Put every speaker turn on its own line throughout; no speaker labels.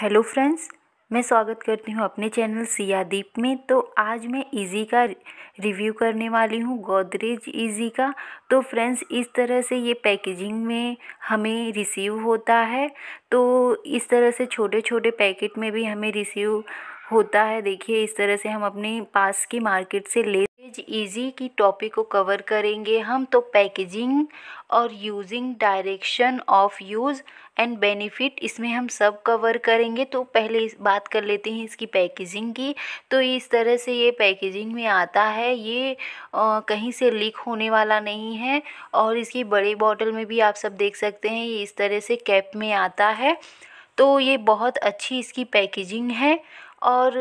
hello friends मैं स्वागत करती हूँ अपने चैनल सियादीप में तो आज मैं इजी का रिव्यू करने वाली हूँ गोदरेज इजी का तो फ्रेंड्स इस तरह से ये पैकेजिंग में हमें रिसीव होता है तो इस तरह से छोटे छोटे पैकेट में भी हमें रिसीव होता है देखिए इस तरह से हम अपने पास की मार्केट से ले इजी की टॉपिक को कवर करेंगे हम तो पैकेजिंग और using direction of use and benefit इसमें हम सब कवर करेंगे तो पहले इस बात कर लेते हैं इसकी पैकेजिंग की तो इस तरह से ये पैकेजिंग में आता है ये आ, कहीं से लीक होने वाला नहीं है और इसकी बड़े बॉटल में भी आप सब देख सकते हैं ये इस तरह से कैप में आता है तो ये बहुत अच्छी इसकी पैकेजिंग है और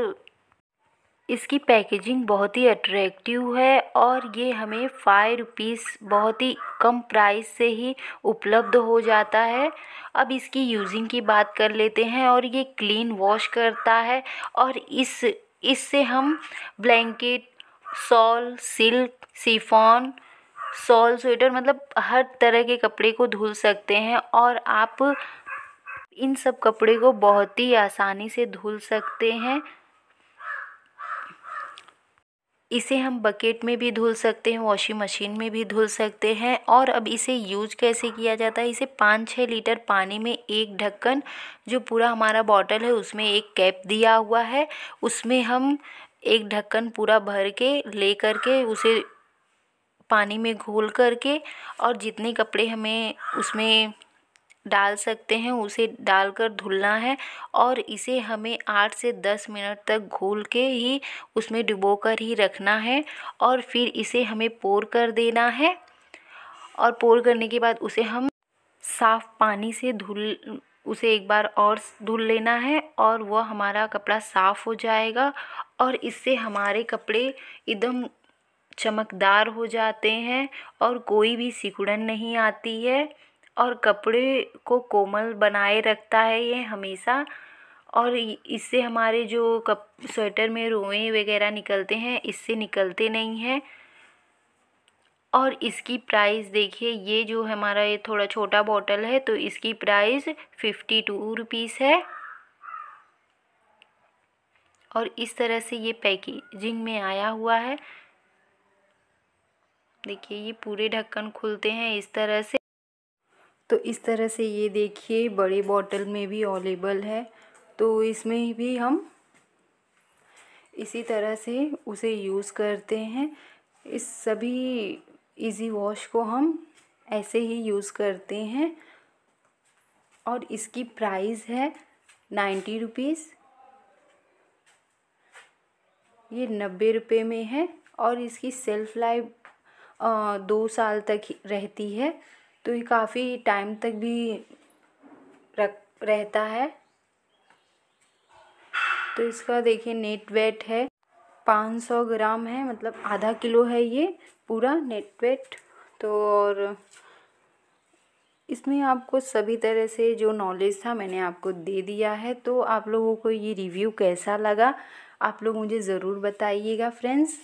इसकी पैकेजिंग बहुत ही अट्रैक्टिव है और ये हमें फाइव रुपीस बहुत ही कम प्राइस से ही उपलब्ध हो जाता है अब इसकी यूजिंग की बात कर लेते हैं और ये क्लीन वॉश करता है और इस इससे हम blanket shawl silk chiffon shawl sweater मतलब हर तरह के कपड़े को धुल सकते हैं और आप इन सब कपड़े को बहुत ही आसानी से धुल सकते हैं इसे हम बकेट में भी धुल सकते हैं वॉशिंग मशीन में भी धुल सकते हैं और अब इसे यूज कैसे किया जाता है इसे पाँच छः लीटर पानी में एक ढक्कन जो पूरा हमारा बॉटल है उसमें एक कैप दिया हुआ है उसमें हम एक ढक्कन पूरा भर के ले कर के उसे पानी में घोल करके और जितने कपड़े हमें उसमें डाल सकते हैं उसे डालकर धुलना है और इसे हमें आठ से दस मिनट तक घोल के ही उसमें डुबो कर ही रखना है और फिर इसे हमें पोर कर देना है और पोर करने के बाद उसे हम साफ़ पानी से धुल उसे एक बार और धुल लेना है और वह हमारा कपड़ा साफ़ हो जाएगा और इससे हमारे कपड़े एकदम चमकदार हो जाते हैं और कोई भी सिकुड़न नहीं आती है और कपड़े को कोमल बनाए रखता है ये हमेशा और इससे हमारे जो कप स्वेटर में रोएँ वगैरह निकलते हैं इससे निकलते नहीं हैं और इसकी प्राइस देखिए ये जो हमारा ये थोड़ा छोटा बॉटल है तो इसकी प्राइस फिफ्टी टू रुपीज़ है और इस तरह से ये पैकेजिंग में आया हुआ है देखिए ये पूरे ढक्कन खुलते हैं इस तरह से तो इस तरह से ये देखिए बड़े बॉटल में भी अवेलेबल है तो इसमें भी हम इसी तरह से उसे यूज़ करते हैं इस सभी इजी वॉश को हम ऐसे ही यूज़ करते हैं और इसकी प्राइस है नाइन्टी रुपीज़ ये नब्बे रुपये में है और इसकी सेल्फ लाइफ दो साल तक रहती है तो ये काफ़ी टाइम तक भी रख रहता है तो इसका देखिए नेट वेट है पाँच सौ ग्राम है मतलब आधा किलो है ये पूरा नेट वेट तो और इसमें आपको सभी तरह से जो नॉलेज था मैंने आपको दे दिया है तो आप लोगों को ये रिव्यू कैसा लगा आप लोग मुझे ज़रूर बताइएगा फ्रेंड्स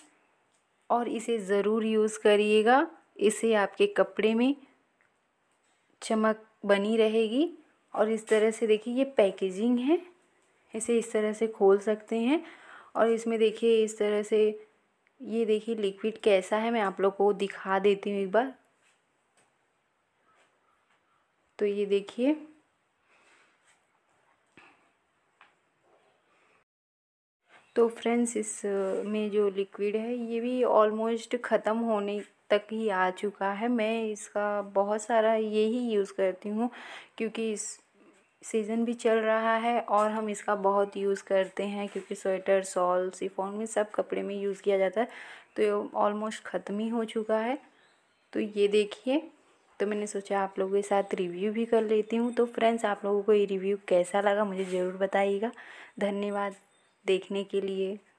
और इसे ज़रूर यूज़ करिएगा इसे आपके कपड़े में चमक बनी रहेगी और इस तरह से देखिए ये पैकेजिंग है इसे इस तरह से खोल सकते हैं और इसमें देखिए इस तरह से ये देखिए लिक्विड कैसा है मैं आप लोग को दिखा देती हूँ एक बार तो ये देखिए तो फ्रेंड्स इस में जो लिक्विड है ये भी ऑलमोस्ट ख़त्म होने तक ही आ चुका है मैं इसका बहुत सारा यही यूज़ करती हूँ क्योंकि इस सीज़न भी चल रहा है और हम इसका बहुत यूज़ करते हैं क्योंकि स्वेटर सॉल सिफोन में सब कपड़े में यूज़ किया जाता है तो ऑलमोस्ट ख़त्म ही हो चुका है तो ये देखिए तो मैंने सोचा आप लोगों के साथ रिव्यू भी कर लेती हूँ तो फ्रेंड्स आप लोगों को ये रिव्यू कैसा लगा मुझे ज़रूर बताइएगा धन्यवाद देखने के लिए